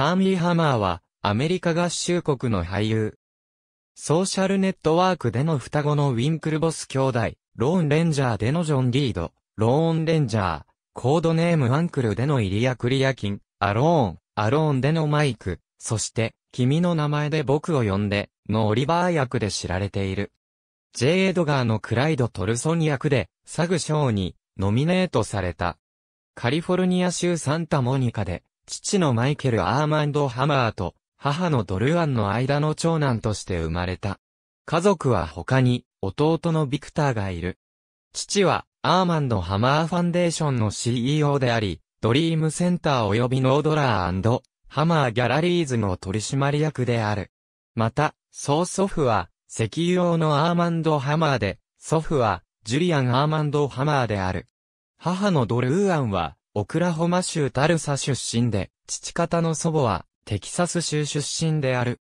アーミー・ハマーは、アメリカ合衆国の俳優。ソーシャルネットワークでの双子のウィンクルボス兄弟、ローンレンジャーでのジョン・リード、ローンレンジャー、コードネームアンクルでのイリア・クリアキン、アローン、アローンでのマイク、そして、君の名前で僕を呼んで、のオリバー役で知られている。J. エドガーのクライド・トルソン役で、サグ賞に、ノミネートされた。カリフォルニア州サンタモニカで、父のマイケル・アーマンド・ハマーと、母のドルアンの間の長男として生まれた。家族は他に、弟のビクターがいる。父は、アーマンド・ハマーファンデーションの CEO であり、ドリームセンター及びノードラーハマーギャラリーズの取締役である。また、曽祖父は、石油王のアーマンド・ハマーで、祖父は、ジュリアン・アーマンド・ハマーである。母のドルーアンは、オクラホマ州タルサ出身で、父方の祖母は、テキサス州出身である。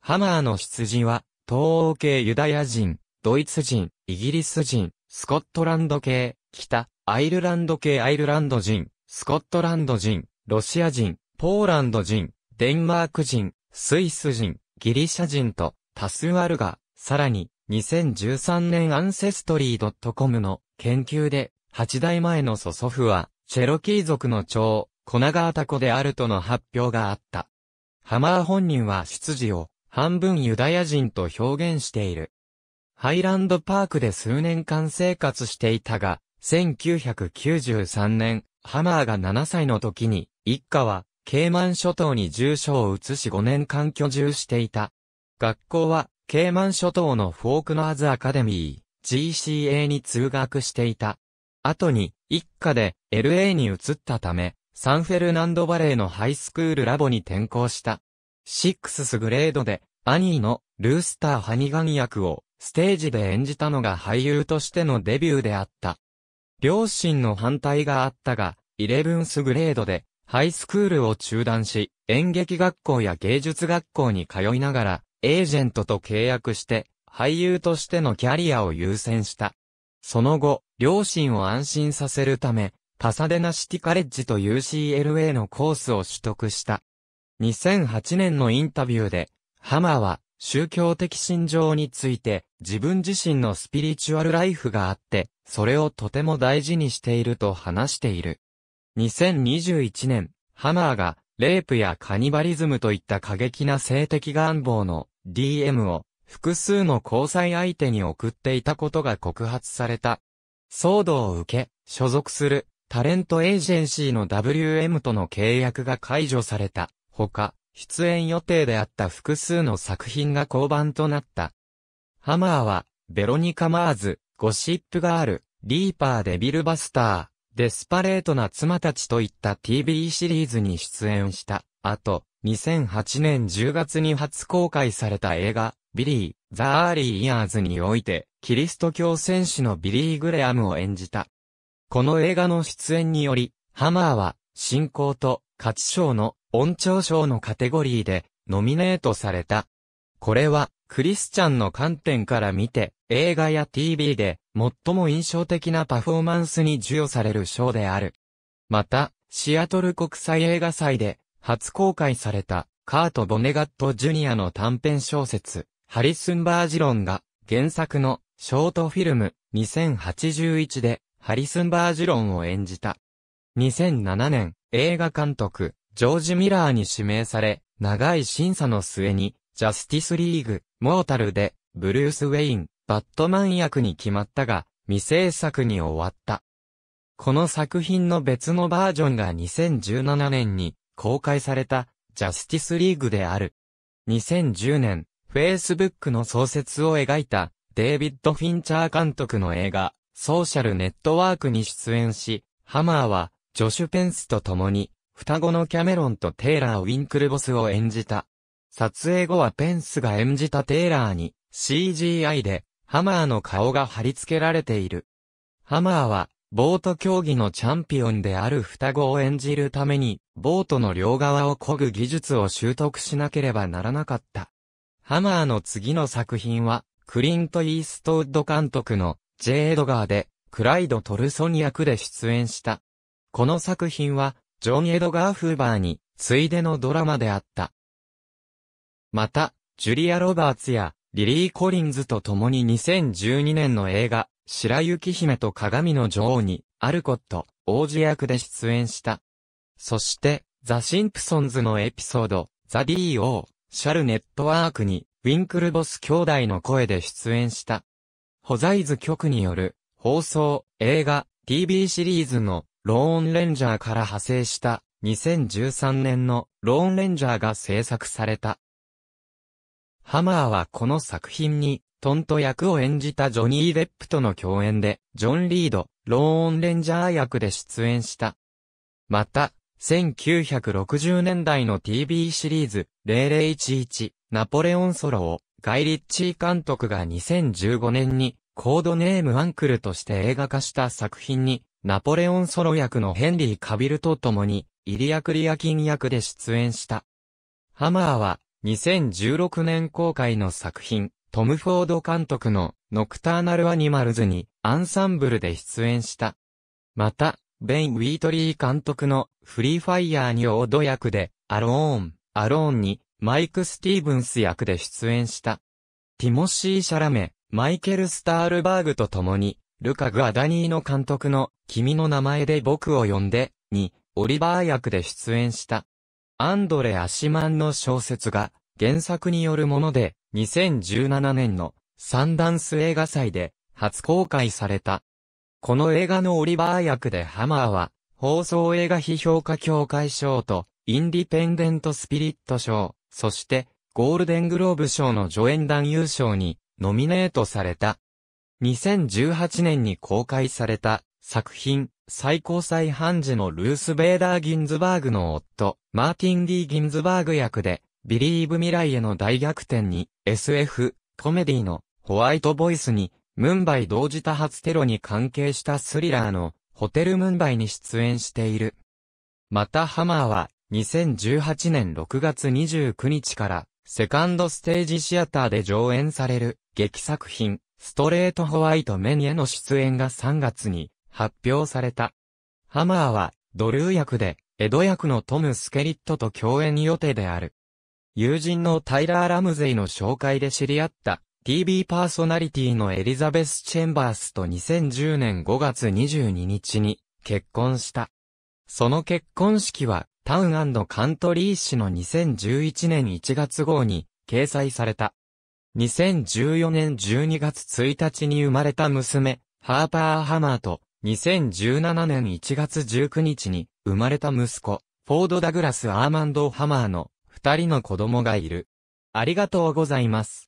ハマーの出自は、東欧系ユダヤ人、ドイツ人、イギリス人、スコットランド系、北、アイルランド系アイルランド人、スコットランド人、ロシア人、ポーランド人、デンマーク人、スイス人、ギリシャ人と多数あるが、さらに、2013年アンセストリー .com の研究で、8代前の祖祖父は、チェロキー族の長、コナガータコであるとの発表があった。ハマー本人は出自を半分ユダヤ人と表現している。ハイランドパークで数年間生活していたが、1993年、ハマーが7歳の時に、一家は、ケイマン諸島に住所を移し5年間居住していた。学校は、ケイマン諸島のフォークナーズアカデミー、GCA に通学していた。後に、一家で LA に移ったため、サンフェルナンドバレーのハイスクールラボに転校した。6スグレードで、アニーのルースターハニガン役をステージで演じたのが俳優としてのデビューであった。両親の反対があったが、11スグレードで、ハイスクールを中断し、演劇学校や芸術学校に通いながら、エージェントと契約して、俳優としてのキャリアを優先した。その後、両親を安心させるため、パサデナシティカレッジと UCLA のコースを取得した。2008年のインタビューで、ハマは宗教的信条について自分自身のスピリチュアルライフがあって、それをとても大事にしていると話している。2021年、ハマーがレイプやカニバリズムといった過激な性的願望の DM を複数の交際相手に送っていたことが告発された。騒動を受け、所属するタレントエージェンシーの WM との契約が解除された。ほか、出演予定であった複数の作品が降板となった。ハマーは、ベロニカ・マーズ、ゴシップガール、リーパーデビルバスター、デスパレートな妻たちといった TV シリーズに出演した。あと、2008年10月に初公開された映画、ビリー・ザ・アーリー・イヤーズにおいて、キリスト教戦士のビリー・グレアムを演じた。この映画の出演により、ハマーは、信仰と価値賞の音調賞のカテゴリーで、ノミネートされた。これは、クリスチャンの観点から見て、映画や TV で、最も印象的なパフォーマンスに授与される賞である。また、シアトル国際映画祭で、初公開された、カート・ボネガット・ジュニアの短編小説、ハリスンバージロンが原作のショートフィルム2081でハリスンバージロンを演じた。2007年、映画監督、ジョージ・ミラーに指名され、長い審査の末に、ジャスティスリーグ、モータルで、ブルース・ウェイン、バットマン役に決まったが、未制作に終わった。この作品の別のバージョンが2017年に公開された、ジャスティスリーグである。2010年、Facebook の創設を描いた、デイビッド・フィンチャー監督の映画、ソーシャルネットワークに出演し、ハマーは、ジョシュ・ペンスと共に、双子のキャメロンとテイラー・ウィンクルボスを演じた。撮影後はペンスが演じたテイラーに、CGI で、ハマーの顔が貼り付けられている。ハマーは、ボート競技のチャンピオンである双子を演じるために、ボートの両側を漕ぐ技術を習得しなければならなかった。ハマーの次の作品は、クリント・イーストウッド監督の J. エドガーで、クライド・トルソニ役で出演した。この作品は、ジョン・エドガー・フーバーに、ついでのドラマであった。また、ジュリア・ロバーツや、リリー・コリンズと共に2012年の映画、白雪姫と鏡の女王に、アルコット、王子役で出演した。そして、ザ・シンプソンズのエピソード、ザ・ディー・オー。シャルネットワークに、ウィンクルボス兄弟の声で出演した。ホザイズ局による、放送、映画、TV シリーズの、ローンレンジャーから派生した、2013年の、ローンレンジャーが制作された。ハマーはこの作品に、トント役を演じたジョニー・デップとの共演で、ジョン・リード、ローンレンジャー役で出演した。また、1960年代の TV シリーズ、0011、ナポレオンソロを、ガイリッチー監督が2015年に、コードネームアンクルとして映画化した作品に、ナポレオンソロ役のヘンリー・カビルと共に、イリア・クリアキン役で出演した。ハマーは、2016年公開の作品、トム・フォード監督の、ノクターナル・アニマルズに、アンサンブルで出演した。また、ベイン・ウィートリー監督のフリーファイヤーにオード役で、アローン、アローンにマイク・スティーブンス役で出演した。ティモシー・シャラメ、マイケル・スタールバーグと共に、ルカ・グアダニーノ監督の君の名前で僕を呼んで、に、オリバー役で出演した。アンドレ・アシマンの小説が原作によるもので、2017年のサンダンス映画祭で初公開された。この映画のオリバー役でハマーは、放送映画批評家協会賞と、インディペンデントスピリット賞、そして、ゴールデングローブ賞の助演男優賞に、ノミネートされた。2018年に公開された、作品、最高裁判事のルース・ベーダー・ギンズバーグの夫、マーティン・ D・ ギンズバーグ役で、ビリーブ未来への大逆転に、SF、コメディの、ホワイトボイスに、ムンバイ同時多発テロに関係したスリラーのホテルムンバイに出演している。またハマーは2018年6月29日からセカンドステージシアターで上演される劇作品ストレートホワイトメニへの出演が3月に発表された。ハマーはドルー役でエド役のトム・スケリットと共演予定である。友人のタイラー・ラムゼイの紹介で知り合った TV パーソナリティのエリザベス・チェンバースと2010年5月22日に結婚した。その結婚式はタウンカントリー誌の2011年1月号に掲載された。2014年12月1日に生まれた娘、ハーパー・ハマーと2017年1月19日に生まれた息子、フォード・ダグラス・アーマンド・ハマーの二人の子供がいる。ありがとうございます。